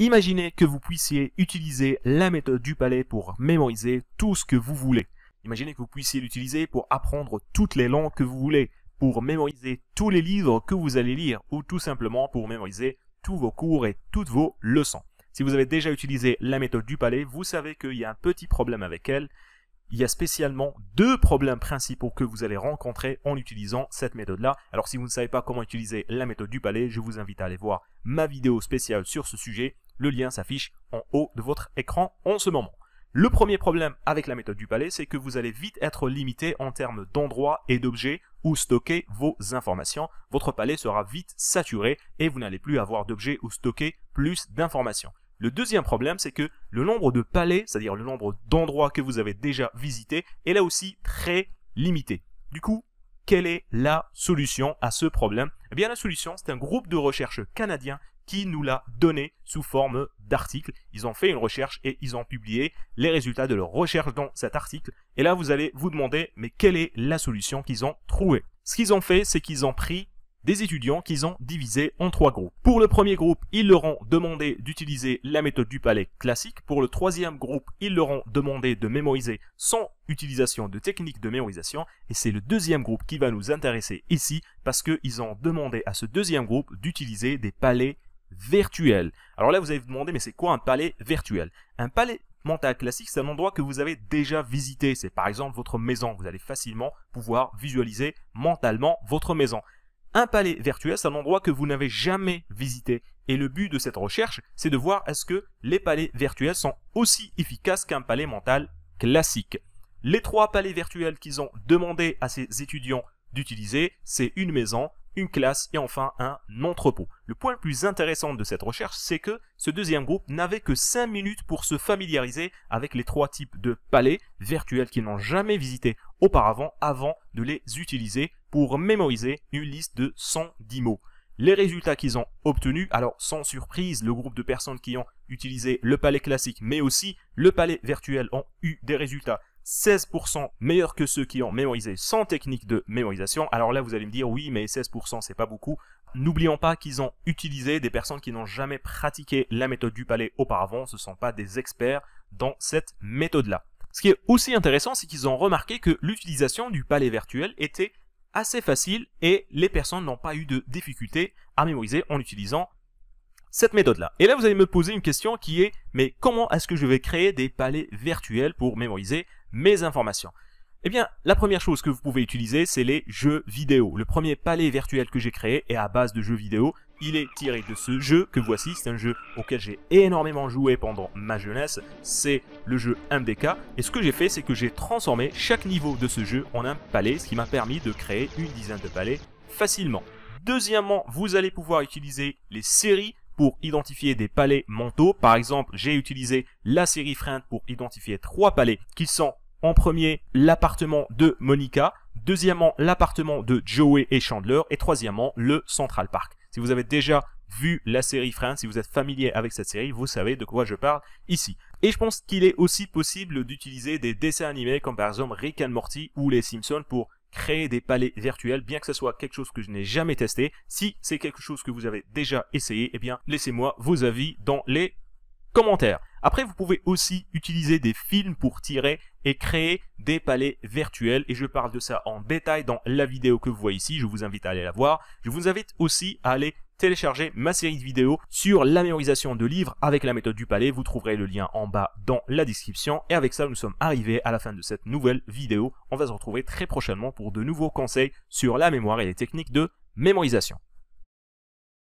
Imaginez que vous puissiez utiliser la méthode du palais pour mémoriser tout ce que vous voulez. Imaginez que vous puissiez l'utiliser pour apprendre toutes les langues que vous voulez, pour mémoriser tous les livres que vous allez lire, ou tout simplement pour mémoriser tous vos cours et toutes vos leçons. Si vous avez déjà utilisé la méthode du palais, vous savez qu'il y a un petit problème avec elle. Il y a spécialement deux problèmes principaux que vous allez rencontrer en utilisant cette méthode-là. Alors si vous ne savez pas comment utiliser la méthode du palais, je vous invite à aller voir ma vidéo spéciale sur ce sujet le lien s'affiche en haut de votre écran en ce moment. Le premier problème avec la méthode du palais, c'est que vous allez vite être limité en termes d'endroits et d'objets où stocker vos informations. Votre palais sera vite saturé et vous n'allez plus avoir d'objets où stocker plus d'informations. Le deuxième problème, c'est que le nombre de palais, c'est-à-dire le nombre d'endroits que vous avez déjà visités, est là aussi très limité. Du coup, quelle est la solution à ce problème Eh bien, la solution, c'est un groupe de recherche canadien qui nous l'a donné sous forme d'article. Ils ont fait une recherche et ils ont publié les résultats de leur recherche dans cet article. Et là, vous allez vous demander, mais quelle est la solution qu'ils ont trouvée Ce qu'ils ont fait, c'est qu'ils ont pris des étudiants qu'ils ont divisés en trois groupes. Pour le premier groupe, ils leur ont demandé d'utiliser la méthode du palais classique. Pour le troisième groupe, ils leur ont demandé de mémoriser sans utilisation de technique de mémorisation. Et c'est le deuxième groupe qui va nous intéresser ici parce qu'ils ont demandé à ce deuxième groupe d'utiliser des palais virtuel. Alors là, vous allez vous demander, mais c'est quoi un palais virtuel Un palais mental classique, c'est un endroit que vous avez déjà visité. C'est par exemple votre maison. Vous allez facilement pouvoir visualiser mentalement votre maison. Un palais virtuel, c'est un endroit que vous n'avez jamais visité. Et le but de cette recherche, c'est de voir est-ce que les palais virtuels sont aussi efficaces qu'un palais mental classique. Les trois palais virtuels qu'ils ont demandé à ces étudiants d'utiliser, c'est une maison, une classe et enfin un entrepôt. Le point le plus intéressant de cette recherche, c'est que ce deuxième groupe n'avait que 5 minutes pour se familiariser avec les trois types de palais virtuels qu'ils n'ont jamais visités auparavant avant de les utiliser pour mémoriser une liste de 110 mots. Les résultats qu'ils ont obtenus, alors sans surprise, le groupe de personnes qui ont utilisé le palais classique mais aussi le palais virtuel ont eu des résultats 16% meilleurs que ceux qui ont mémorisé sans technique de mémorisation. Alors là, vous allez me dire, oui, mais 16%, c'est pas beaucoup. N'oublions pas qu'ils ont utilisé des personnes qui n'ont jamais pratiqué la méthode du palais auparavant. Ce ne sont pas des experts dans cette méthode-là. Ce qui est aussi intéressant, c'est qu'ils ont remarqué que l'utilisation du palais virtuel était assez facile et les personnes n'ont pas eu de difficulté à mémoriser en utilisant cette méthode-là. Et là, vous allez me poser une question qui est, mais comment est-ce que je vais créer des palais virtuels pour mémoriser mes informations Eh bien, la première chose que vous pouvez utiliser, c'est les jeux vidéo. Le premier palais virtuel que j'ai créé est à base de jeux vidéo. Il est tiré de ce jeu que voici, c'est un jeu auquel j'ai énormément joué pendant ma jeunesse, c'est le jeu MDK, et ce que j'ai fait c'est que j'ai transformé chaque niveau de ce jeu en un palais, ce qui m'a permis de créer une dizaine de palais facilement. Deuxièmement, vous allez pouvoir utiliser les séries pour identifier des palais mentaux. Par exemple, j'ai utilisé la série Friend pour identifier trois palais qui sont en premier l'appartement de Monica, deuxièmement l'appartement de Joey et Chandler et troisièmement le Central Park. Si vous avez déjà vu la série Friends, si vous êtes familier avec cette série, vous savez de quoi je parle ici. Et je pense qu'il est aussi possible d'utiliser des dessins animés comme par exemple Rick and Morty ou les Simpsons pour créer des palais virtuels, bien que ce soit quelque chose que je n'ai jamais testé. Si c'est quelque chose que vous avez déjà essayé, eh bien laissez-moi vos avis dans les commentaires. Après, vous pouvez aussi utiliser des films pour tirer et créer des palais virtuels. Et je parle de ça en détail dans la vidéo que vous voyez ici. Je vous invite à aller la voir. Je vous invite aussi à aller télécharger ma série de vidéos sur la mémorisation de livres avec la méthode du palais. Vous trouverez le lien en bas dans la description. Et avec ça, nous sommes arrivés à la fin de cette nouvelle vidéo. On va se retrouver très prochainement pour de nouveaux conseils sur la mémoire et les techniques de mémorisation.